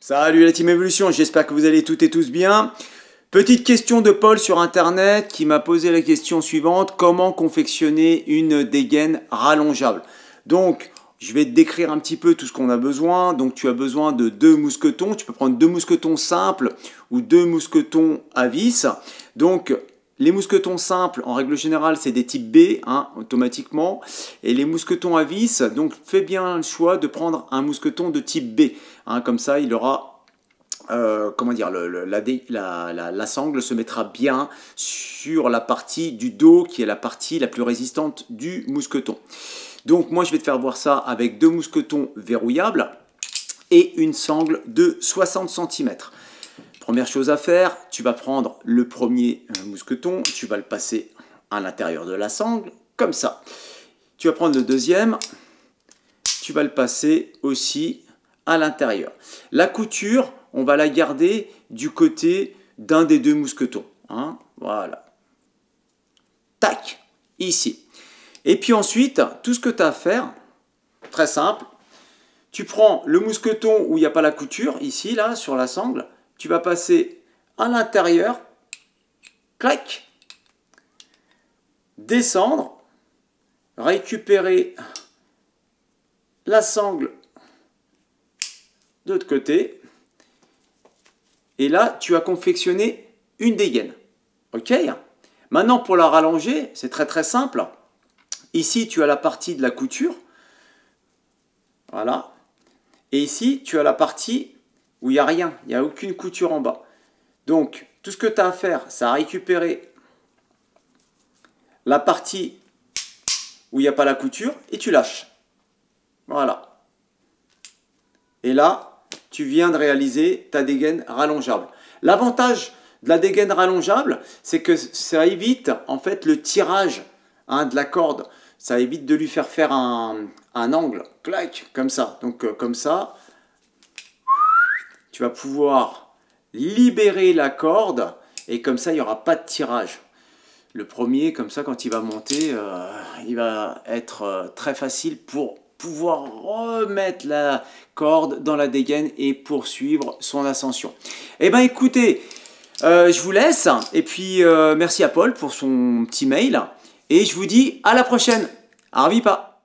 Salut la team Evolution, j'espère que vous allez toutes et tous bien. Petite question de Paul sur internet qui m'a posé la question suivante comment confectionner une dégaine rallongeable Donc, je vais te décrire un petit peu tout ce qu'on a besoin. Donc, tu as besoin de deux mousquetons. Tu peux prendre deux mousquetons simples ou deux mousquetons à vis. Donc, les mousquetons simples, en règle générale, c'est des types B, hein, automatiquement. Et les mousquetons à vis, donc fais bien le choix de prendre un mousqueton de type B. Hein. comme ça, il aura euh, comment dire, la, la, sangle se mettra bien sur la partie du dos qui est la partie la plus résistante du mousqueton. Donc moi je vais te faire voir ça avec deux mousquetons verrouillables et une sangle de 60 cm. Première chose à faire, tu vas prendre le premier euh, mousqueton, tu vas le passer à l'intérieur de la sangle, comme ça. Tu vas prendre le deuxième, tu vas le passer aussi à l'intérieur. La couture, on va la garder du côté d'un des deux mousquetons. Hein, voilà. Tac, ici. Et puis ensuite, tout ce que tu as à faire, très simple, tu prends le mousqueton où il n'y a pas la couture, ici, là, sur la sangle, tu vas passer à l'intérieur, clac, descendre, récupérer la sangle de l'autre côté. Et là, tu as confectionné une dégaine. OK Maintenant, pour la rallonger, c'est très très simple. Ici, tu as la partie de la couture. Voilà. Et ici, tu as la partie où il n'y a rien, il n'y a aucune couture en bas. Donc, tout ce que tu as à faire, c'est à récupérer la partie où il n'y a pas la couture et tu lâches. Voilà. Et là, tu viens de réaliser ta dégaine rallongeable. L'avantage de la dégaine rallongeable, c'est que ça évite en fait le tirage hein, de la corde. Ça évite de lui faire faire un, angle, clac, comme ça. Donc euh, comme ça, tu vas pouvoir libérer la corde et comme ça, il n'y aura pas de tirage. Le premier, comme ça, quand il va monter, euh, il va être euh, très facile pour pouvoir remettre la corde dans la dégaine et poursuivre son ascension. Eh bien, écoutez, euh, je vous laisse et puis merci à Paul pour son petit mail et je vous dis à la prochaine. pas.